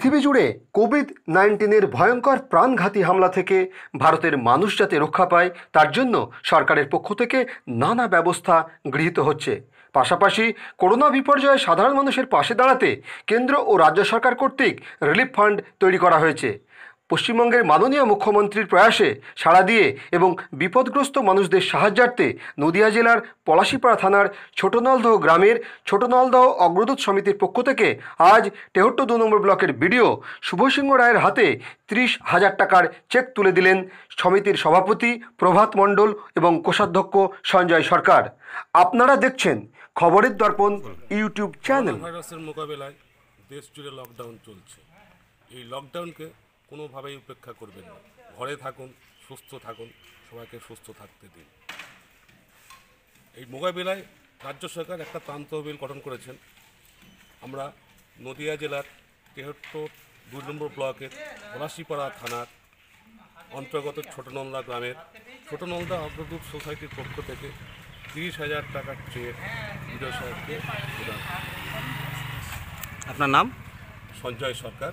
পৃথিবী জুড়ে কোভিড নাইন্টিনের ভয়ঙ্কর প্রাণঘাতী হামলা থেকে ভারতের মানুষ যাতে রক্ষা পায় তার জন্য সরকারের পক্ষ থেকে নানা ব্যবস্থা গৃহীত হচ্ছে পাশাপাশি করোনা বিপর্যয়ে সাধারণ মানুষের পাশে দাঁড়াতে কেন্দ্র ও রাজ্য সরকার কর্তৃক রিলিফ ফান্ড তৈরি করা হয়েছে পশ্চিমবঙ্গের মাননীয় মুখ্যমন্ত্রীর প্রয়াসে সাড়া দিয়ে এবং বিপদগ্রস্ত মানুষদের সাহায্যার্থে নদিয়া জেলার পলাশিপাড়া থানার ছোটনলদহ গ্রামের ছোটনলদহ অগ্রদূত সমিতির পক্ষ থেকে আজ তেহট্ট দু নম্বর ব্লকের বিডিও শুভসিংহ রায়ের হাতে ত্রিশ হাজার টাকার চেক তুলে দিলেন সমিতির সভাপতি প্রভাত মণ্ডল এবং কোষাধ্যক্ষ সঞ্জয় সরকার আপনারা দেখছেন খবরের দর্পণ ইউটিউব চ্যানেল মোকাবেলায় দেশ জুড়ে লকডাউন চলছে এই লকডাউনকে কোনোভাবেই উপেক্ষা করবেন না ঘরে থাকুন সুস্থ থাকুন সবাইকে সুস্থ থাকতে দিন এই মোকাবিলায় রাজ্য সরকার একটা ত্রাণ তহবিল গঠন করেছেন আমরা নদিয়া জেলার তেহট্টর দুই নম্বর ব্লকের পলাশিপাড়া থানার অন্তর্গত ছোটনন্দা গ্রামের ছোটনন্দা অগ্রদূত সোসাইটির পক্ষ থেকে তিরিশ হাজার টাকার চেয়ে বিজয় সাহেবকে আপনার নাম সঞ্জয় সরকার